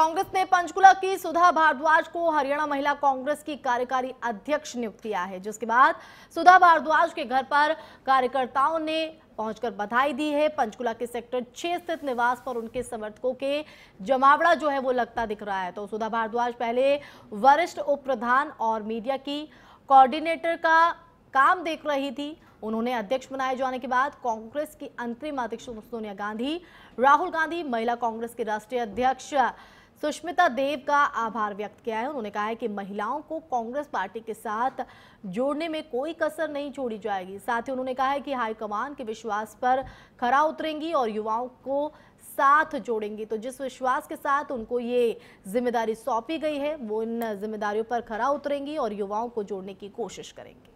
कांग्रेस ने पंचकुला की सुधा भारद्वाज को हरियाणा महिला कांग्रेस की कार्यकारी अध्यक्ष नियुक्त किया है जिसके बाद सुधा भारद्वाज के घर पर कार्यकर्ताओं ने पहुंचकर बधाई दी है पंचकुला के सेक्टर छह स्थित निवास पर उनके समर्थकों के जमावड़ा जो है वो लगता दिख रहा है तो सुधा भारद्वाज पहले वरिष्ठ उप प्रधान और मीडिया की कोऑर्डिनेटर का काम देख रही थी उन्होंने अध्यक्ष बनाए जाने के बाद कांग्रेस की अंतरिम अध्यक्ष सोनिया गांधी राहुल गांधी महिला कांग्रेस के राष्ट्रीय अध्यक्ष सुष्मिता देव का आभार व्यक्त किया है उन्होंने कहा है कि महिलाओं को कांग्रेस पार्टी के साथ जोड़ने में कोई कसर नहीं छोड़ी जाएगी साथ ही उन्होंने कहा है कि हाईकमान के विश्वास पर खरा उतरेंगी और युवाओं को साथ जोड़ेंगी तो जिस विश्वास के साथ उनको ये जिम्मेदारी सौंपी गई है वो इन जिम्मेदारियों पर खरा उतरेंगी और युवाओं को जोड़ने की कोशिश करेंगी